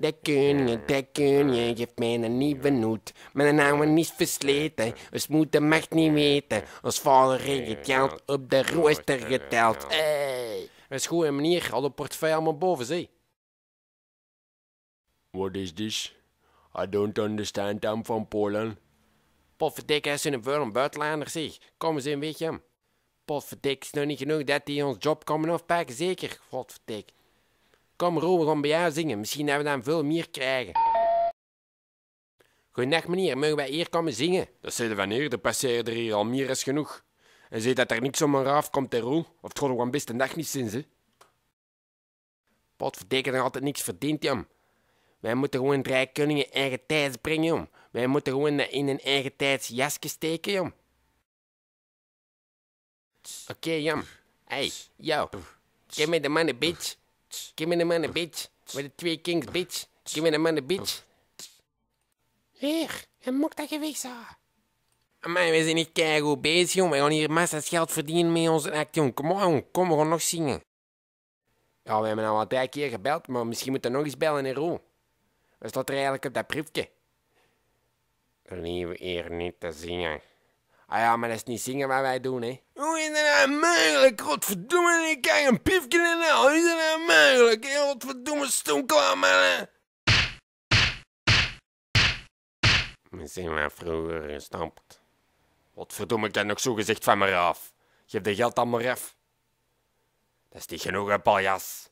De kun je, dat geeft mij een nieuwe noot. Mijn naam is niet versleten, ons moeder macht niet weten. Ons vader heeft het geld op de rooster geteld. Hey. Dat is goed, manier al de portefeuille boven, zie. What is this? I don't understand, I'm from Poland. Potverdik, hij is een een buitenlander, zeg. Kom eens in, weet je hem. Potverdik, is nog niet genoeg dat hij ons job komen afpakken, zeker? Godverdik. Kom Ro, we gaan bij jou zingen. Misschien dat we dan veel meer krijgen. Goedendag meneer, mogen wij hier komen zingen? Dat zeiden van hier, de passeren er hier al meer is genoeg. En zei dat er niks om een raaf komt, hè, Of het gewoon nog een beste dag niet sinds, hè. Potverdekker er altijd niks verdient jam. Wij moeten gewoon drie koningen eigen tijds brengen, jam. Wij moeten gewoon in een eigen tijds jasje steken, jam. Oké, okay, jam. Hey, yo. Geef me de money, bitch. Give me the money, bitch. With the twee kings, bitch. Give me the money, bitch. Leer, je moet dat geweest zijn. Maar we zijn niet keigoed bezig, We gaan hier massa's geld verdienen met onze act, Kom maar, Kom, we gaan nog zingen. Ja, we hebben al een paar keer gebeld, maar misschien moeten we nog eens bellen in roe. Wat staat er eigenlijk op dat briefje? Lieve eer niet te zingen. Ah ja, maar dat is niet zingen wat wij doen, hè. Hoe is dat nou mogelijk? Godverdomme, ik krijg een piefje in de Hoe is dat nou mogelijk? Godverdomme, stoemklaar, mannen. We zijn maar vroeger gestampt. Wat verdomme, ik heb nog zo gezicht van me af. Geef de geld aan maar af. Dat is niet genoeg, paljas.